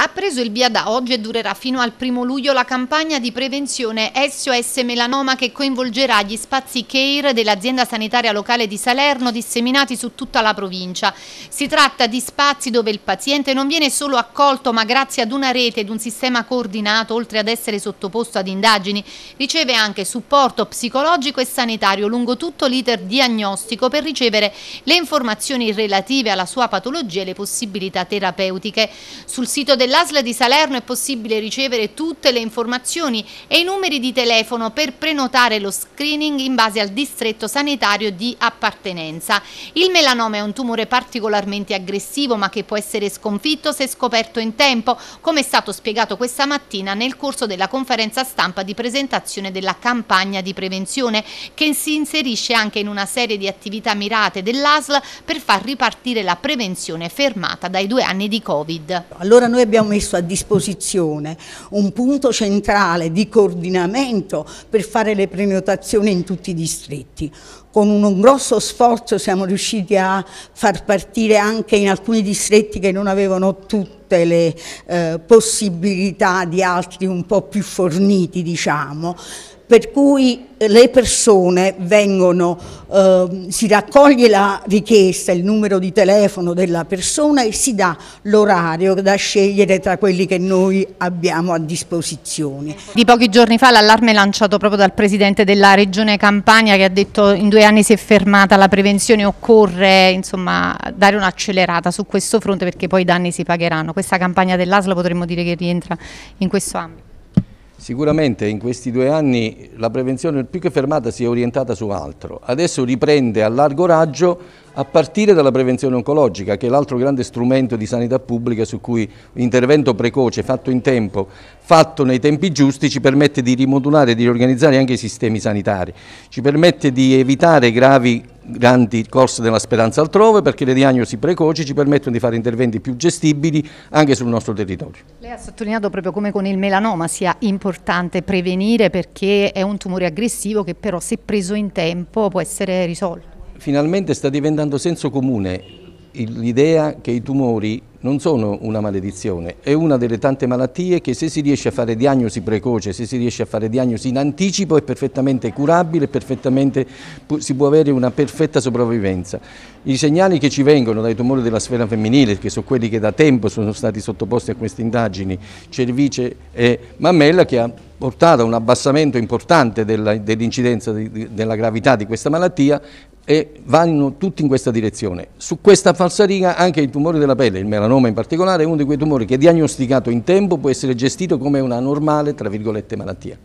Ha preso il via da oggi e durerà fino al primo luglio la campagna di prevenzione SOS Melanoma che coinvolgerà gli spazi CARE dell'azienda sanitaria locale di Salerno disseminati su tutta la provincia. Si tratta di spazi dove il paziente non viene solo accolto ma grazie ad una rete ed un sistema coordinato oltre ad essere sottoposto ad indagini riceve anche supporto psicologico e sanitario lungo tutto l'iter diagnostico per ricevere le informazioni relative alla sua patologia e le possibilità terapeutiche. Sul sito del dell'ASL di Salerno è possibile ricevere tutte le informazioni e i numeri di telefono per prenotare lo screening in base al distretto sanitario di appartenenza. Il melanoma è un tumore particolarmente aggressivo ma che può essere sconfitto se scoperto in tempo, come è stato spiegato questa mattina nel corso della conferenza stampa di presentazione della campagna di prevenzione che si inserisce anche in una serie di attività mirate dell'ASL per far ripartire la prevenzione fermata dai due anni di Covid. Allora noi abbiamo abbiamo messo a disposizione un punto centrale di coordinamento per fare le prenotazioni in tutti i distretti. Con un grosso sforzo siamo riusciti a far partire anche in alcuni distretti che non avevano tutte le eh, possibilità di altri un po' più forniti, diciamo, per cui eh, le persone vengono, eh, si raccoglie la richiesta, il numero di telefono della persona e si dà l'orario da scegliere tra quelli che noi abbiamo a disposizione. Di pochi giorni fa l'allarme è lanciato proprio dal Presidente della Regione Campania che ha detto in due anni si è fermata la prevenzione, occorre insomma, dare un'accelerata su questo fronte perché poi i danni si pagheranno. Questa campagna dell'ASLA potremmo dire che rientra in questo ambito. Sicuramente in questi due anni la prevenzione più che fermata si è orientata su altro. Adesso riprende a largo raggio a partire dalla prevenzione oncologica, che è l'altro grande strumento di sanità pubblica su cui l'intervento precoce fatto in tempo, fatto nei tempi giusti, ci permette di rimodulare e di riorganizzare anche i sistemi sanitari, ci permette di evitare gravi grandi corse della speranza altrove perché le diagnosi precoci ci permettono di fare interventi più gestibili anche sul nostro territorio. Lei ha sottolineato proprio come con il melanoma sia importante prevenire perché è un tumore aggressivo che però se preso in tempo può essere risolto finalmente sta diventando senso comune l'idea che i tumori non sono una maledizione, è una delle tante malattie che se si riesce a fare diagnosi precoce, se si riesce a fare diagnosi in anticipo è perfettamente curabile, perfettamente, si può avere una perfetta sopravvivenza. I segnali che ci vengono dai tumori della sfera femminile, che sono quelli che da tempo sono stati sottoposti a queste indagini, cervice e mammella, che ha portato a un abbassamento importante dell'incidenza dell della gravità di questa malattia e vanno tutti in questa direzione. Su questa falsariga anche il tumore della pelle, il melanoma in particolare, è uno di quei tumori che diagnosticato in tempo può essere gestito come una normale, tra virgolette, malattia.